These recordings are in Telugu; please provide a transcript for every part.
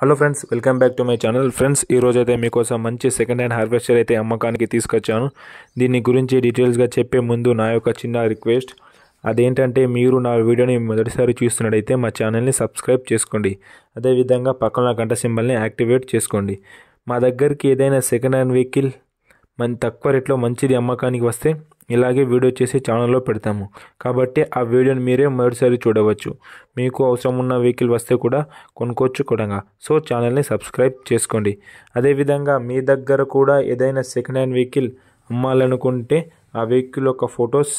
hello friends welcome back to my channel friends ఈరోజు అయితే మీకోసం మంచి సెకండ్ హ్యాండ్ హార్వెస్టర్ అయితే అమ్మకానికి తీసుకొచ్చాను దీని గురించి డీటెయిల్స్గా చెప్పే ముందు నా యొక్క చిన్న రిక్వెస్ట్ అదేంటంటే మీరు నా వీడియోని మొదటిసారి చూస్తున్నట్టయితే మా ఛానల్ని సబ్స్క్రైబ్ చేసుకోండి అదేవిధంగా పక్కన గంట సింబల్ని యాక్టివేట్ చేసుకోండి మా దగ్గరికి ఏదైనా సెకండ్ హ్యాండ్ వెహికల్ మన తక్కువ రేట్లో మంచిది అమ్మకానికి వస్తే ఇలాగే వీడియో చేసి ఛానల్లో పెడతాము కాబట్టి ఆ వీడియోని మీరే మరోసారి చూడవచ్చు మీకు అవసరం ఉన్న వెహికల్ వస్తే కూడా కొనుక్కోవచ్చు కూడా సో ఛానల్ని సబ్స్క్రైబ్ చేసుకోండి అదేవిధంగా మీ దగ్గర కూడా ఏదైనా సెకండ్ హ్యాండ్ వెహికల్ అమ్మాలనుకుంటే ఆ వెహికల్ యొక్క ఫొటోస్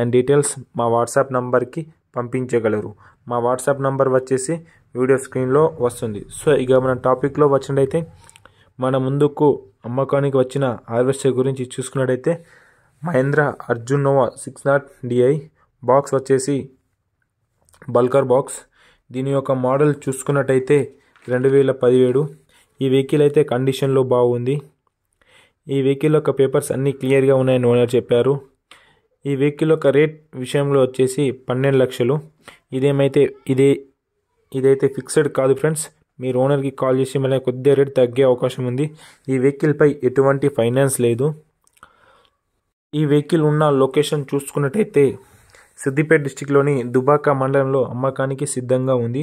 అండ్ డీటెయిల్స్ మా వాట్సాప్ నంబర్కి పంపించగలరు మా వాట్సాప్ నంబర్ వచ్చేసి వీడియో స్క్రీన్లో వస్తుంది సో ఇక మన టాపిక్లో వచ్చినట్టయితే మన ముందుకు అమ్మకానికి వచ్చిన హార్వెస్టర్ గురించి చూసుకున్నట్టయితే Mahindra Arjun Novo six nought DI box వచ్చేసి బల్కర్ బాక్స్ దీని యొక్క మోడల్ చూసుకున్నట్టయితే రెండు వేల పదిహేడు ఈ వెహికల్ అయితే కండిషన్లో బాగుంది ఈ వెహికల్ యొక్క పేపర్స్ అన్నీ క్లియర్గా ఉన్నాయని ఓనర్ చెప్పారు ఈ వెహికల్ యొక్క రేట్ విషయంలో వచ్చేసి పన్నెండు లక్షలు ఇదేమైతే ఇదే ఇదైతే ఫిక్స్డ్ కాదు ఫ్రెండ్స్ మీరు ఓనర్కి కాల్ చేసి మళ్ళీ కొద్దిగా రేట్ తగ్గే అవకాశం ఉంది ఈ వెహికల్పై ఎటువంటి ఫైనాన్స్ లేదు ఈ వెహికల్ ఉన్న లొకేషన్ చూసుకున్నట్టయితే సిద్దిపేట డిస్టిక్లోని దుబాక మండలంలో అమ్మకానికి సిద్ధంగా ఉంది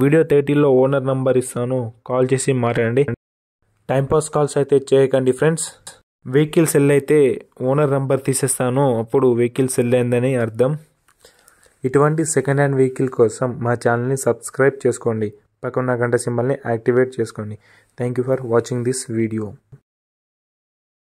వీడియో థర్టీలో ఓనర్ నంబర్ ఇస్తాను కాల్ చేసి మాట్లాడండి టైంపాస్ కాల్స్ అయితే చేయకండి ఫ్రెండ్స్ వెహికల్ సెల్ అయితే ఓనర్ నెంబర్ తీసేస్తాను అప్పుడు వెహికల్ సెల్ అయిందని అర్థం ఇటువంటి సెకండ్ హ్యాండ్ వెహికల్ కోసం మా ఛానల్ని సబ్స్క్రైబ్ చేసుకోండి పక్కన గంట సింబల్ని యాక్టివేట్ చేసుకోండి thank you for watching this video